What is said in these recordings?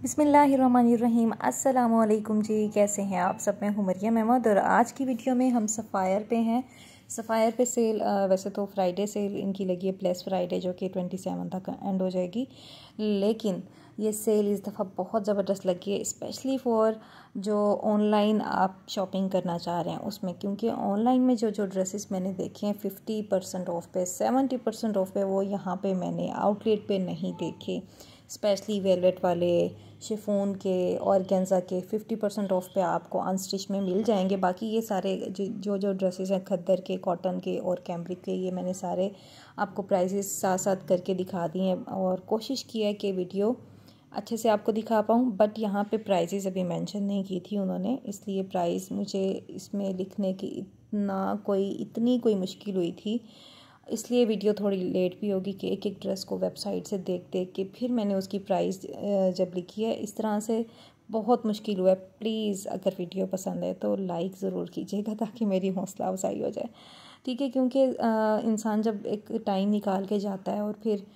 बिसमीम् अल्लाम जी कैसे हैं आप सब मैं हमरिया महमद और आज की वीडियो में हम सफ़ायर पे हैं सफ़ायर पे सेल वैसे तो फ्राइडे सेल इनकी लगी है प्लस फ्राइडे जो कि ट्वेंटी सेवन तक एंड हो जाएगी लेकिन ये सेल इस दफ़ा बहुत ज़बरदस्त लगी है स्पेशली फॉर जो ऑनलाइन आप शॉपिंग करना चाह रहे हैं उसमें क्योंकि ऑनलाइन में जो जो ड्रेसेस मैंने देखे हैं फिफ्टी परसेंट ऑफ पे सेवेंटी परसेंट ऑफ पे वो यहाँ पे मैंने आउटलेट पे नहीं देखे स्पेशली वेलवेट वाले शिफोन के और गेंजा के फिफ्टी परसेंट ऑफ पे आपको अनस्टिच में मिल जाएंगे बाकी ये सारे जो जो ड्रेसेस हैं खद्दर के कॉटन के और कैम्ब्रिक के ये मैंने सारे आपको प्राइसेस साथ साथ करके दिखा दिए हैं और कोशिश की है कि वीडियो अच्छे से आपको दिखा पाऊँ बट यहाँ पे प्राइजेस अभी मेंशन नहीं की थी उन्होंने इसलिए प्राइस मुझे इसमें लिखने की इतना कोई इतनी कोई मुश्किल हुई थी इसलिए वीडियो थोड़ी लेट भी होगी कि एक एक ड्रेस को वेबसाइट से देख देख के फिर मैंने उसकी प्राइस जब लिखी है इस तरह से बहुत मुश्किल हुआ है प्लीज़ अगर वीडियो पसंद है तो लाइक ज़रूर कीजिएगा ताकि मेरी हौसला अफजाई हो जाए ठीक है क्योंकि इंसान जब एक टाइम निकाल के जाता है और फिर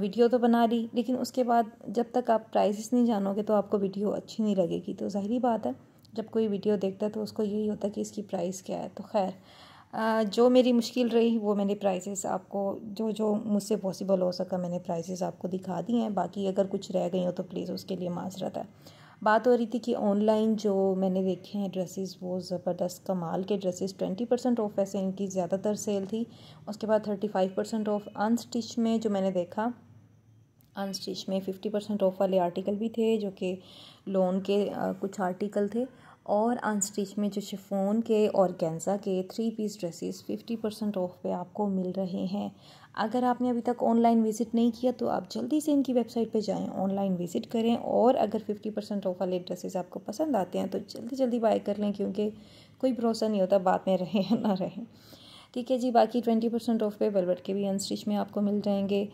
वीडियो तो बना ली लेकिन उसके बाद जब तक आप प्राइसेस नहीं जानोगे तो आपको वीडियो अच्छी नहीं लगेगी तो जाहिर बात है जब कोई वीडियो देखता है तो उसको यही होता है कि इसकी प्राइस क्या है तो खैर जो मेरी मुश्किल रही वो मैंने प्राइसेस आपको जो जो मुझसे पॉसिबल हो सका मैंने प्राइसेस आपको दिखा दी हैं बाकी अगर कुछ रह गई हो तो प्लीज़ उसके लिए माजरत है बात हो रही थी कि ऑनलाइन जो मैंने देखे हैं ड्रेसेस वो ज़बरदस्त कमाल के ड्रेसेस ट्वेंटी परसेंट ऑफ वैसे इनकी ज़्यादातर सेल थी उसके बाद thirty five percent off unstitch में जो मैंने देखा अनस्टिच में फिफ्टी परसेंट ऑफ वाले आर्टिकल भी थे जो कि लोन के कुछ आर्टिकल थे और अनस्टिच में जो शिफोन के और गेंजा के three piece dresses fifty percent off पे आपको मिल रहे हैं अगर आपने अभी तक ऑनलाइन विज़िट नहीं किया तो आप जल्दी से इनकी वेबसाइट पे जाएं ऑनलाइन विज़िट करें और अगर फिफ्टी परसेंट ऑफ वाले ड्रेसेस आपको पसंद आते हैं तो जल्दी जल्दी बाय कर लें क्योंकि कोई भरोसा नहीं होता बाद में रहें या ना रहें ठीक है जी बाकी ट्वेंटी परसेंट ऑफ पे वेलवेट के भी अनस्टिच में आपको मिल जाएंगे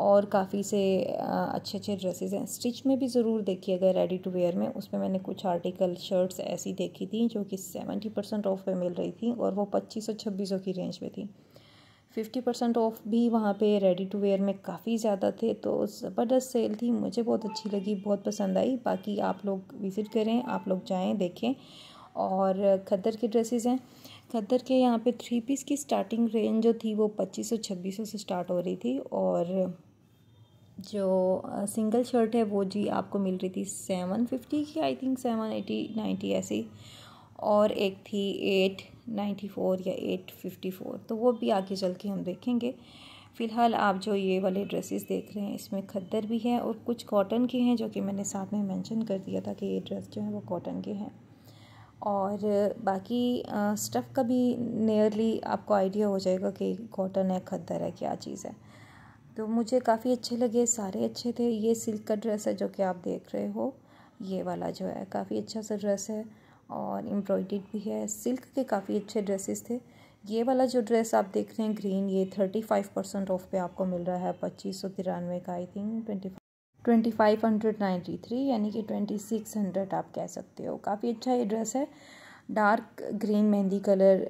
और काफ़ी से अच्छे अच्छे ड्रेसेस हैं स्टिच में भी ज़रूर देखिए अगर रेडी टू वेयर में उसमें मैंने कुछ आर्टिकल शर्ट्स ऐसी देखी थी जो कि सेवेंटी परसेंट ऑफ पे मिल रही थी और वो पच्चीस सौ छब्बीस सौ की रेंज में थी फिफ्टी परसेंट ऑफ भी वहाँ पे रेडी टू वेयर में काफ़ी ज़्यादा थे तो ज़बरदस्त सेल थी मुझे बहुत अच्छी लगी बहुत पसंद आई बाकी आप लोग विज़िट करें आप लोग जाएँ देखें और खद्दर के ड्रेसेस हैं खद्दर के यहाँ पे थ्री पीस की स्टार्टिंग रेंज जो थी वो पच्चीस सौ छब्बीस सौ से स्टार्ट हो रही थी और जो सिंगल शर्ट है वो जी आपको मिल रही थी सेवन फिफ्टी की I think seven eighty ninety ऐसी और एक थी एट नाइन्टी फोर या एट फिफ्टी फोर तो वो भी आगे चल के हम देखेंगे फ़िलहाल आप जो ये वाले ड्रेसेस देख रहे हैं इसमें खद्दर भी है और कुछ कॉटन के हैं जो कि मैंने साथ में मेंशन कर दिया था कि ये ड्रेस जो है वो कॉटन के हैं और बाकी स्टफ़ का भी नियरली आपको आइडिया हो जाएगा कि कॉटन है खद्दर है क्या चीज़ है तो मुझे काफ़ी अच्छे लगे सारे अच्छे थे ये सिल्क का ड्रेस है जो कि आप देख रहे हो ये वाला जो है काफ़ी अच्छा सा ड्रेस है और एम्ब्रॉयड भी है सिल्क के काफ़ी अच्छे ड्रेसेस थे ये वाला जो ड्रेस आप देख रहे हैं ग्रीन ये थर्टी फाइव परसेंट ऑफ पे आपको मिल रहा है पच्चीस सौ तिरानवे का I think twenty twenty five hundred ninety three यानी कि ट्वेंटी सिक्स हंड्रेड आप कह सकते हो काफ़ी अच्छा ये ड्रेस है डार्क ग्रीन मेहंदी कलर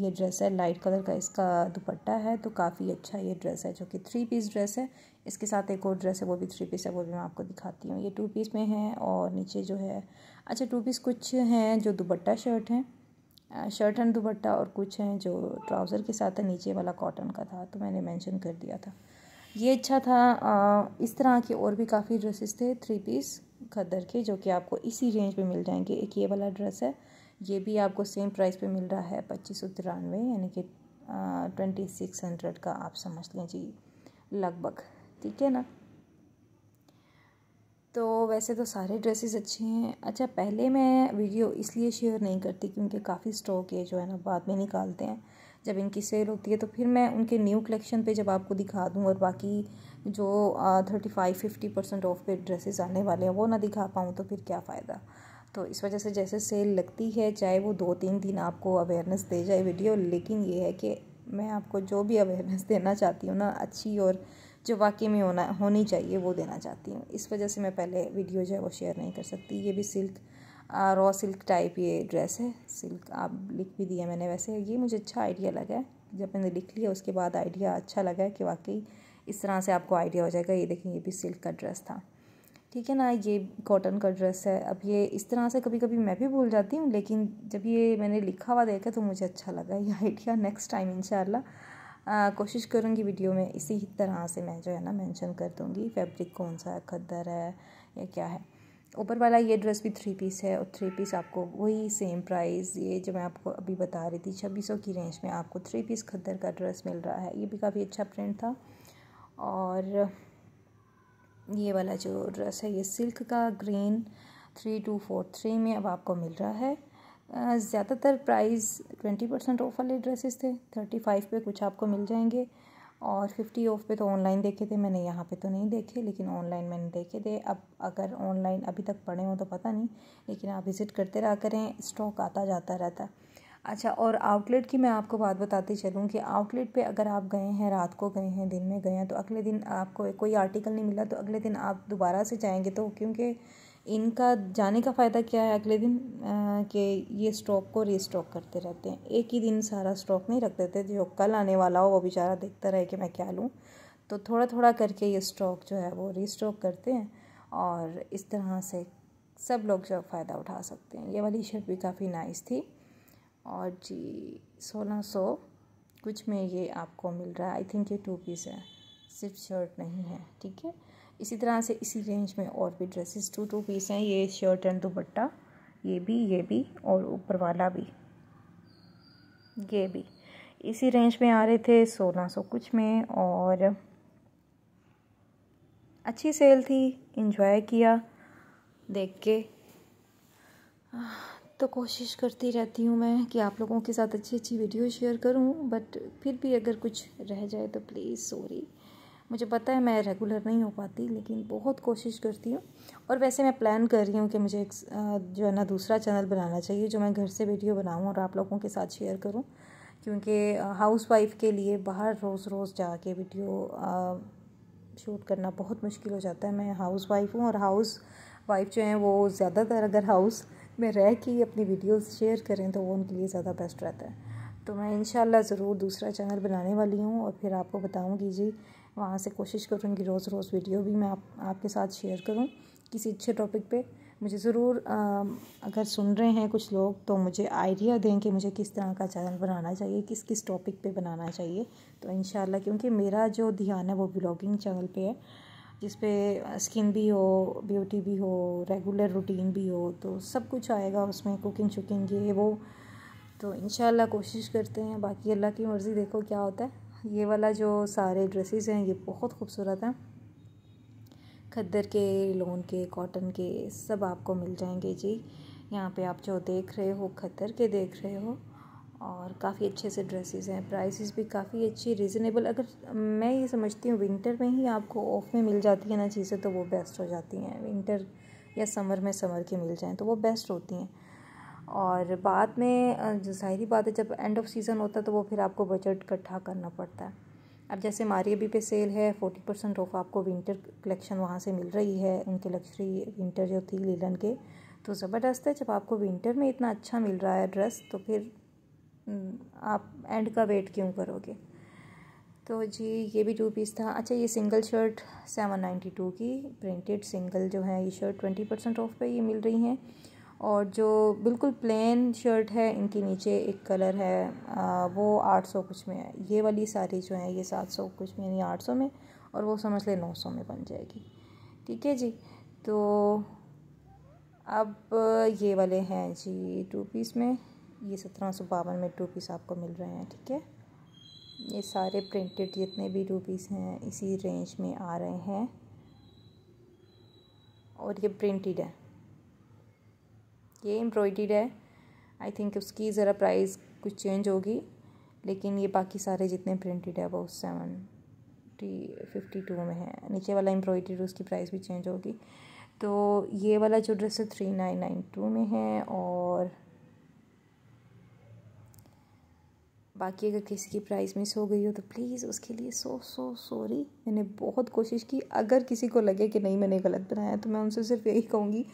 ये ड्रेस है लाइट कलर का इसका दुपट्टा है तो काफ़ी अच्छा ये ड्रेस है जो कि थ्री पीस ड्रेस है इसके साथ एक और ड्रेस है वो भी थ्री पीस है वो भी मैं आपको दिखाती हूँ ये टू पीस में है और नीचे जो है अच्छा टू पीस कुछ हैं जो दुपट्टा शर्ट हैं शर्ट एंड दुपट्टा और कुछ हैं जो ट्राउज़र के साथ है नीचे वाला कॉटन का था तो मैंने मैंशन कर दिया था ये अच्छा था आ, इस तरह के और भी काफ़ी ड्रेसेस थे थ्री पीस खदर के जो कि आपको इसी रेंज में मिल जाएंगे एक ये वाला ड्रेस है ये भी आपको सेम प्राइस पे मिल रहा है पच्चीस सौ तिरानवे यानी कि ट्वेंटी सिक्स हंड्रेड का आप समझ लें जी लगभग ठीक है ना तो वैसे तो सारे ड्रेसेस अच्छे हैं अच्छा पहले मैं वीडियो इसलिए शेयर नहीं करती क्योंकि काफ़ी स्टॉक ये जो है ना बाद में निकालते हैं जब इनकी सेल होती है तो फिर मैं उनके न्यू कलेक्शन पे जब आपको दिखा दूँ और बाकी जो thirty five fifty percent off पे ड्रेसेस आने वाले हैं वो ना दिखा पाऊँ तो फिर क्या फ़ायदा तो इस वजह से जैसे सेल लगती है चाहे वो दो तीन दिन आपको अवेयरनेस दे जाए वीडियो लेकिन ये है कि मैं आपको जो भी अवेयरनेस देना चाहती हूँ ना अच्छी और जो वाकई में होना होनी चाहिए वो देना चाहती हूँ इस वजह से मैं पहले वीडियो जो है वो शेयर नहीं कर सकती ये भी सिल्क रॉ सिल्क टाइप ये ड्रेस है सिल्क आप लिख भी दिया मैंने वैसे ये मुझे अच्छा आइडिया लगा है जब मैंने लिख लिया उसके बाद आइडिया अच्छा लगा है कि वाकई इस तरह से आपको आइडिया हो जाएगा ये देखें ये भी सिल्क का ड्रेस था ठीक है ना ये कॉटन का ड्रेस है अब ये इस तरह से कभी कभी मैं भी भूल जाती हूँ लेकिन जब ये मैंने लिखा हुआ देखा तो मुझे अच्छा लगा ये आइडिया नेक्स्ट टाइम इन कोशिश करूँगी वीडियो में इसी ही तरह से मैं जो है ना मेंशन कर दूँगी फैब्रिक कौन सा है खद्दर है या क्या है ऊपर वाला ये ड्रेस भी थ्री पीस है और थ्री पीस आपको वही सेम प्राइस ये जो मैं आपको अभी बता रही थी छब्बीस सौ की रेंज में आपको थ्री पीस खद्दर का ड्रेस मिल रहा है ये भी काफ़ी अच्छा प्रिंट था और ये वाला जो ड्रेस है ये सिल्क का green three two four three में अब आपको मिल रहा है ज़्यादातर प्राइस ट्वेंटी परसेंट ऑफ वाले ड्रेसेस थे थर्टी फाइव पर कुछ आपको मिल जाएंगे और फिफ्टी ऑफ पे तो ऑनलाइन देखे थे मैंने यहाँ पे तो नहीं देखे लेकिन ऑनलाइन मैंने देखे थे अब अगर ऑनलाइन अभी तक पड़े हों तो पता नहीं लेकिन आप विज़िट करते रहा करें स्टॉक आता जाता रहता है अच्छा और आउटलेट की मैं आपको बात बताती चलूँ कि आउटलेट पे अगर आप गए हैं रात को गए हैं दिन में गए हैं तो अगले दिन आपको कोई आर्टिकल नहीं मिला तो अगले दिन आप दोबारा से जाएंगे तो क्योंकि इनका जाने का फ़ायदा क्या है अगले दिन कि ये स्टॉक को रीस्टॉक करते रहते हैं एक ही दिन सारा स्टॉक नहीं रख देते जो कल आने वाला हो वो बेचारा देखता रहे कि मैं क्या लूँ तो थोड़ा थोड़ा करके ये स्टॉक जो है वो रीस्टॉक करते हैं और इस तरह से सब लोग जो फ़ायदा उठा सकते हैं ये वाली शर्ट भी काफ़ी नाइस थी और जी सोलह सौ कुछ में ये आपको मिल रहा है आई थिंक ये टू पीस है सिर्फ शर्ट नहीं है ठीक है इसी तरह से इसी रेंज में और भी ड्रेसेस टू टू पीस हैं ये शर्ट एंड दुपट्टा ये भी ये भी और ऊपर वाला भी ये भी इसी रेंज में आ रहे थे सोलह सौ कुछ में और अच्छी सेल थी इन्जॉय किया देख के तो कोशिश करती रहती हूँ मैं कि आप लोगों के साथ अच्छी अच्छी वीडियो शेयर करूँ बट फिर भी अगर कुछ रह जाए तो प्लीज़ सॉरी मुझे पता है मैं रेगुलर नहीं हो पाती लेकिन बहुत कोशिश करती हूँ और वैसे मैं प्लान कर रही हूँ कि मुझे एक जो है ना दूसरा चैनल बनाना चाहिए जो मैं घर से वीडियो बनाऊँ और आप लोगों के साथ शेयर करूँ क्योंकि हाउस वाइफ के लिए बाहर रोज़ रोज़ जाके वीडियो शूट करना बहुत मुश्किल हो जाता है मैं हाउस वाइफ हूँ और हाउस वाइफ जो हैं वो ज़्यादातर अगर हाउस में रह के ही अपनी वीडियोस शेयर करें तो वो उनके लिए ज़्यादा बेस्ट रहता है तो मैं इन ज़रूर दूसरा चैनल बनाने वाली हूँ और फिर आपको बताऊँगी जी वहाँ से कोशिश करूँगी रोज़ रोज़ वीडियो भी मैं आप, आपके साथ शेयर करूँ किसी अच्छे टॉपिक पे मुझे ज़रूर अगर सुन रहे हैं कुछ लोग तो मुझे आइडिया दें कि मुझे किस तरह का चैनल बनाना चाहिए किस किस टॉपिक पे बनाना चाहिए तो इन क्योंकि मेरा जो ध्यान है वो ब्लॉगिंग चैनल पे है जिस पे स्किन भी हो ब्यूटी भी हो रेगुलर रूटीन भी हो तो सब कुछ आएगा उसमें कुकिंग शुकिंग ये वो तो इन कोशिश करते हैं बाकी अल्लाह की मर्ज़ी देखो क्या होता है ये वाला जो सारे ड्रेसेस हैं ये बहुत खूबसूरत हैं खद्दर के लोन के कॉटन के सब आपको मिल जाएंगे जी यहाँ पे आप जो देख रहे हो खद्दर के देख रहे हो और काफ़ी अच्छे से ड्रेसेस हैं प्राइसेस भी काफ़ी अच्छी रिजनेबल अगर मैं ये समझती हूँ विंटर में ही आपको ऑफ में मिल जाती है ना चीज़ें तो वो बेस्ट हो जाती हैं विंटर या समर में समर की मिल जाएँ तो वो बेस्ट होती हैं और बाद में जाहिर बात है जब एंड ऑफ सीज़न होता है तो वो फिर आपको बजट इकट्ठा करना पड़ता है अब जैसे हमारी अभी पे सेल है फोर्टी परसेंट ऑफ आपको विंटर कलेक्शन वहाँ से मिल रही है उनके लक्जरी विंटर जो थी लीलन के तो ज़बरदस्त है जब आपको विंटर में इतना अच्छा मिल रहा है ड्रेस तो फिर हम्म, आप एंड का वेट क्यों करोगे तो जी ये भी टू पीस था अच्छा ये single shirt seven ninety two की प्रिंटेड सिंगल जो है ये शर्ट ट्वेंटी परसेंट ऑफ पे ये मिल रही हैं और जो बिल्कुल प्लेन शर्ट है इनके नीचे एक कलर है आ, वो आठ सौ कुछ में है ये वाली सारी जो है ये सात सौ कुछ में यानी आठ सौ में और वो समझ लें नौ सौ में बन जाएगी ठीक है जी तो अब ये वाले हैं जी टू पीस में ये सत्रह सौ बावन में टू आपको मिल रहे हैं ठीक है ये सारे प्रिंटेड जितने भी टू हैं इसी रेंज में आ रहे हैं और ये प्रिंटेड है ये एम्ब्रॉयड है आई थिंक उसकी ज़रा प्राइस कुछ चेंज होगी लेकिन ये बाकी सारे जितने प्रिंटेड है वो सेवन फिफ्टी फिफ्टी टू में है नीचे वाला एम्ब्रॉयडरी उसकी प्राइस भी चेंज होगी तो ये वाला जो ड्रेस है थ्री नाइन नाइन टू में है और बाकी अगर किसी की प्राइस मिस हो गई हो तो प्लीज़ उसके लिए सो सो सॉरी मैंने बहुत कोशिश की अगर किसी को लगे कि नहीं मैंने गलत बनाया तो मैं उनसे सिर्फ यही कहूँगी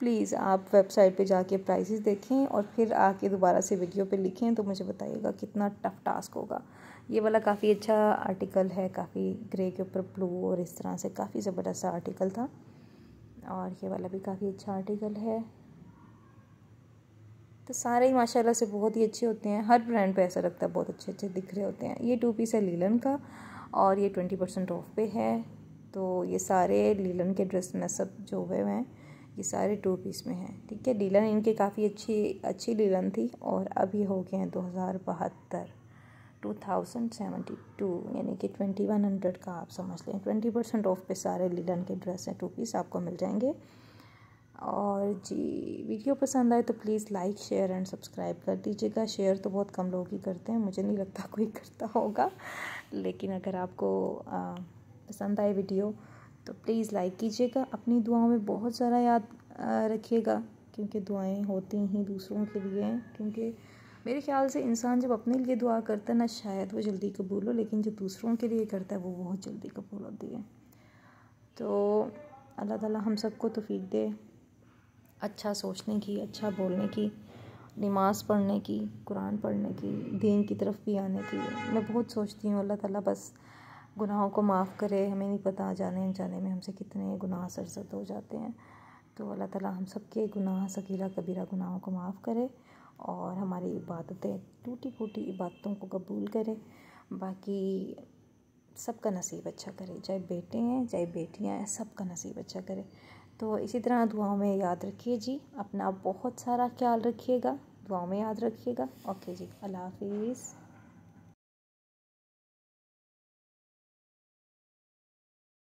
प्लीज़ आप वेबसाइट पे जाके प्राइसेस देखें और फिर आके दोबारा से वीडियो पे लिखें तो मुझे बताइएगा कितना टफ टास्क होगा ये वाला काफ़ी अच्छा आर्टिकल है काफ़ी ग्रे के ऊपर ब्लू और इस तरह से काफ़ी ज़बरदस्त आर्टिकल था और ये वाला भी काफ़ी अच्छा आर्टिकल है तो सारे ही माशाल्लाह से बहुत ही अच्छे होते हैं हर ब्रांड पे ऐसा लगता है बहुत अच्छे अच्छे दिख रहे होते हैं ये टू पीस है लीलन का और ये ट्वेंटी परसेंट ऑफ पे है तो ये सारे लीलन के ड्रेस में सब जो हुए हैं ये सारे टू पीस में हैं ठीक है लीलन इनके काफ़ी अच्छी अच्छी लीलन थी और अब ये हो गए हैं दो हज़ार बहत्तर टू थाउजेंड सेवेंटी टू यानी कि ट्वेंटी वन हंड्रेड का आप समझ लें ट्वेंटी परसेंट ऑफ पे सारे लीलन के ड्रेस हैं टू पीस आपको मिल जाएंगे और जी वीडियो पसंद आए तो please like share and subscribe कर दीजिएगा शेयर तो बहुत कम लोग ही करते हैं मुझे नहीं लगता कोई करता होगा लेकिन अगर आपको आ, पसंद आए वीडियो तो प्लीज़ लाइक कीजिएगा अपनी दुआओं में बहुत ज़्यादा याद रखिएगा क्योंकि दुआएं होती ही दूसरों के लिए हैं क्योंकि मेरे ख्याल से इंसान जब अपने लिए दुआ करता है ना शायद वो जल्दी कबूल हो लेकिन जो दूसरों के लिए करता है वो बहुत जल्दी कबूल होती है तो अल्लाह ताला हम सबको तोफ़ी दे अच्छा सोचने की अच्छा बोलने की नमाज़ पढ़ने की कुरान पढ़ने की दीन की तरफ भी आने की मैं बहुत सोचती हूँ अल्लाह ताला बस गुनाहों को माफ़ करे हमें नहीं पता जाने जाने में हमसे कितने गुनाह सरजद हो जाते हैं तो अल्लाह ताला हम सब के गुनाह सकीला कबीरा गुनाहों को माफ़ करे और हमारी इबादतें टूटी फूटी इबादतों को कबूल करे बाकी सबका नसीब अच्छा करे चाहे बेटे हैं चाहे बेटियाँ हैं सबका नसीब अच्छा करे तो इसी तरह दुआओं में याद रखिए जी अपना बहुत सारा ख्याल रखिएगा दुआओं में याद रखिएगा ओके जी अल्लाह हाफिज़